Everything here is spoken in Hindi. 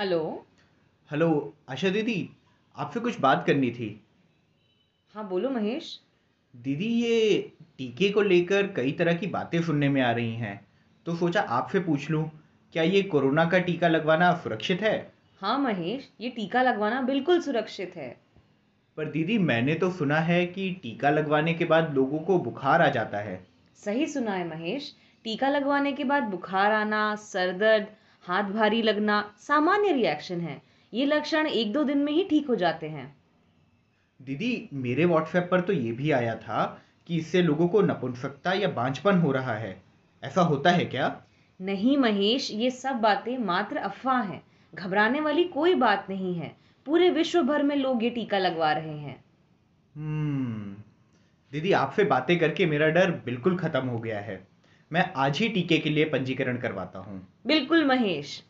हेलो हेलो आशा दीदी आपसे कुछ बात करनी थी हाँ बोलो महेश दीदी ये टीके को लेकर कई तरह की बातें सुनने में आ रही हैं तो सोचा आपसे पूछ लूँ क्या ये कोरोना का टीका लगवाना सुरक्षित है हाँ महेश ये टीका लगवाना बिल्कुल सुरक्षित है पर दीदी मैंने तो सुना है कि टीका लगवाने के बाद लोगों को बुखार आ जाता है सही सुना है महेश टीका लगवाने के बाद बुखार आना सर दर्द हाथ भारी लगना सामान्य रिएक्शन है ये लक्षण एक दो दिन में ही ठीक हो जाते हैं दीदी मेरे व्हाट्सएप पर तो ये भी आया था कि इससे लोगों को नपुंसकता या बांझपन हो रहा है ऐसा होता है क्या नहीं महेश ये सब बातें मात्र अफवाह हैं घबराने वाली कोई बात नहीं है पूरे विश्व भर में लोग ये टीका लगवा रहे हैं हम्म। दीदी आपसे बातें करके मेरा डर बिल्कुल खत्म हो गया है मैं आज ही टीके के लिए पंजीकरण करवाता हूँ बिल्कुल महेश